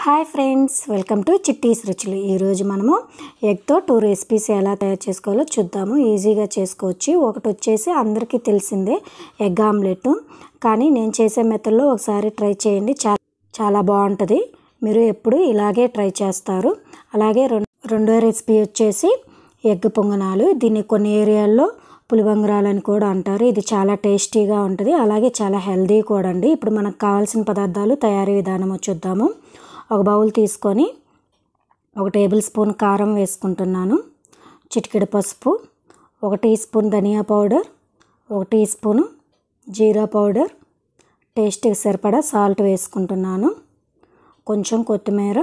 hi friends welcome to Chitti's Ruchulu ఈరోజు మనము ఎగ్తో two recipes ఎలా తయారు చేసుకోవాలో చూద్దాము ఈజీగా చేసుకోవచ్చు ఒకటి వచ్చేసి అందరికీ తెలిసిందే ఎగ్ ఆమ్లెట్ కానీ నేను చేసే మెథడ్లో ఒకసారి ట్రై చేయండి చాలా చాలా బాగుంటుంది మీరు ఎప్పుడు ఇలాగే ట్రై చేస్తారు అలాగే రెండో రెసిపీ వచ్చేసి ఎగ్ పొంగనాలు దీన్ని కొన్ని ఏరియాల్లో పులిబంగరాలని కూడా అంటారు ఇది చాలా టేస్టీగా ఉంటుంది అలాగే చాలా హెల్దీ కూడా అండి ఇప్పుడు మనకు కావాల్సిన పదార్థాలు తయారీ విధానము చూద్దాము ఒక బౌల్ తీసుకొని ఒక టేబుల్ స్పూన్ కారం వేసుకుంటున్నాను చిటికెడు పసుపు ఒక టీ స్పూన్ ధనియా పౌడర్ ఒక టీ స్పూన్ జీరా పౌడర్ టేస్ట్కి సరిపడా సాల్ట్ వేసుకుంటున్నాను కొంచెం కొత్తిమీర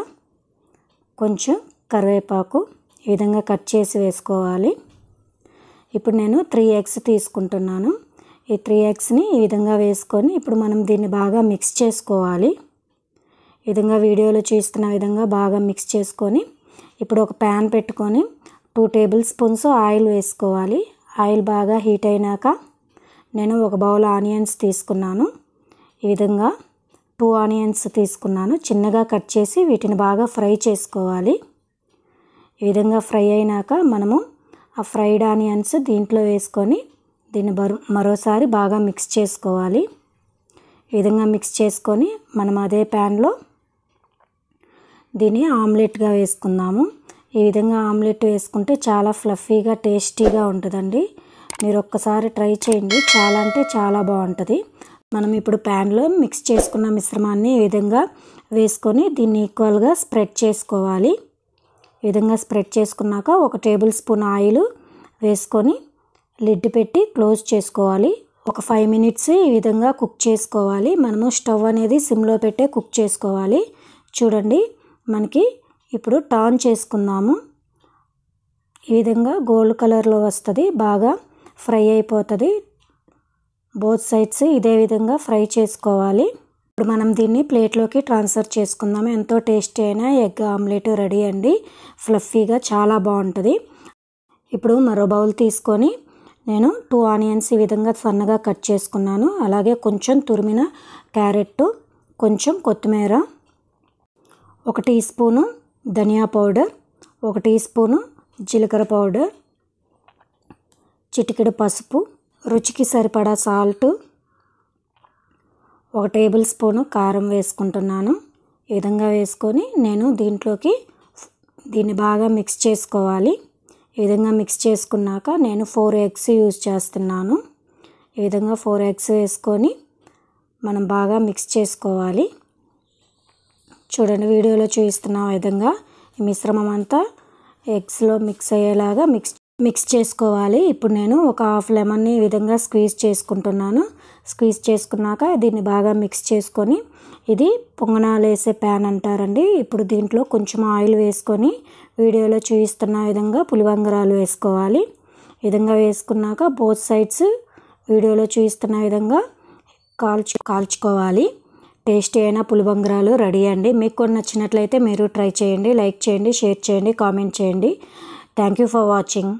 కొంచెం కరివేపాకు ఈ విధంగా కట్ చేసి వేసుకోవాలి ఇప్పుడు నేను త్రీ ఎగ్స్ తీసుకుంటున్నాను ఈ త్రీ ఎగ్స్ని ఈ విధంగా వేసుకొని ఇప్పుడు మనం దీన్ని బాగా మిక్స్ చేసుకోవాలి విధంగా వీడియోలో చూస్తున్న విధంగా బాగా మిక్స్ చేసుకొని ఇప్పుడు ఒక ప్యాన్ పెట్టుకొని టూ టేబుల్ స్పూన్స్ ఆయిల్ వేసుకోవాలి ఆయిల్ బాగా హీట్ అయినాక నేను ఒక బౌల్ ఆనియన్స్ తీసుకున్నాను ఈ విధంగా టూ ఆనియన్స్ తీసుకున్నాను చిన్నగా కట్ చేసి వీటిని బాగా ఫ్రై చేసుకోవాలి ఈ విధంగా ఫ్రై అయినాక మనము ఆ ఫ్రైడ్ ఆనియన్స్ దీంట్లో వేసుకొని దీన్ని మరోసారి బాగా మిక్స్ చేసుకోవాలి ఈ విధంగా మిక్స్ చేసుకొని మనం అదే ప్యాన్లో దీన్ని ఆమ్లెట్గా వేసుకుందాము ఈ విధంగా ఆమ్లెట్ వేసుకుంటే చాలా ఫ్లఫీగా టేస్టీగా ఉంటుందండి మీరు ఒక్కసారి ట్రై చేయండి చాలా అంటే చాలా బాగుంటుంది మనం ఇప్పుడు ప్యాన్లో మిక్స్ చేసుకున్న మిశ్రమాన్ని ఈ విధంగా వేసుకొని దీన్ని ఈక్వల్గా స్ప్రెడ్ చేసుకోవాలి ఈ విధంగా స్ప్రెడ్ చేసుకున్నాక ఒక టేబుల్ స్పూన్ ఆయిల్ వేసుకొని లిడ్ పెట్టి క్లోజ్ చేసుకోవాలి ఒక ఫైవ్ మినిట్స్ ఈ విధంగా కుక్ చేసుకోవాలి మనము స్టవ్ అనేది సిమ్లో పెట్టే కుక్ చేసుకోవాలి చూడండి మనకి ఇప్పుడు టర్న్ చేసుకుందాము ఈ విధంగా గోల్డ్ కలర్లో వస్తుంది బాగా ఫ్రై అయిపోతుంది బోత్ సైడ్స్ ఇదే విధంగా ఫ్రై చేసుకోవాలి ఇప్పుడు మనం దీన్ని ప్లేట్లోకి ట్రాన్స్ఫర్ చేసుకుందాము ఎంతో టేస్టీ అయినా ఎగ్ ఆమ్లెట్ రెడీ అండి ఫ్లఫీగా చాలా బాగుంటుంది ఇప్పుడు మరో బౌల్ తీసుకొని నేను టూ ఆనియన్స్ ఈ విధంగా సన్నగా కట్ చేసుకున్నాను అలాగే కొంచెం తురిమిన క్యారెట్ కొంచెం కొత్తిమీర ఒక టీ స్పూను ధనియా పౌడర్ ఒక టీ స్పూను జీలకర్ర పౌడర్ చిటికెడు పసుపు రుచికి సరిపడా సాల్ట్ ఒక టేబుల్ స్పూను కారం వేసుకుంటున్నాను ఈ విధంగా వేసుకొని నేను దీంట్లోకి దీన్ని బాగా మిక్స్ చేసుకోవాలి ఈ విధంగా మిక్స్ చేసుకున్నాక నేను ఫోర్ ఎగ్స్ యూజ్ చేస్తున్నాను ఈ విధంగా ఫోర్ ఎగ్స్ వేసుకొని మనం బాగా మిక్స్ చేసుకోవాలి చూడండి వీడియోలో చూపిస్తున్న విధంగా ఈ మిశ్రమం అంతా ఎగ్స్లో మిక్స్ అయ్యేలాగా మిక్స్ మిక్స్ చేసుకోవాలి ఇప్పుడు నేను ఒక హాఫ్ లెమన్ని ఈ విధంగా స్క్వీజ్ చేసుకుంటున్నాను స్క్వీజ్ చేసుకున్నాక దీన్ని బాగా మిక్స్ చేసుకొని ఇది పొంగనాలు వేసే ప్యాన్ అంటారండి ఇప్పుడు దీంట్లో కొంచెం ఆయిల్ వేసుకొని వీడియోలో చూపిస్తున్న విధంగా పులివంగరాలు వేసుకోవాలి విధంగా వేసుకున్నాక బోత్ సైడ్స్ వీడియోలో చూపిస్తున్న విధంగా కాల్చు కాల్చుకోవాలి టేస్టీ అయిన పులిబంగారాలు రెడీ అండి మీకు కూడా నచ్చినట్లయితే మీరు ట్రై చేయండి లైక్ చేయండి షేర్ చేయండి కామెంట్ చేయండి థ్యాంక్ యూ ఫర్ వాచింగ్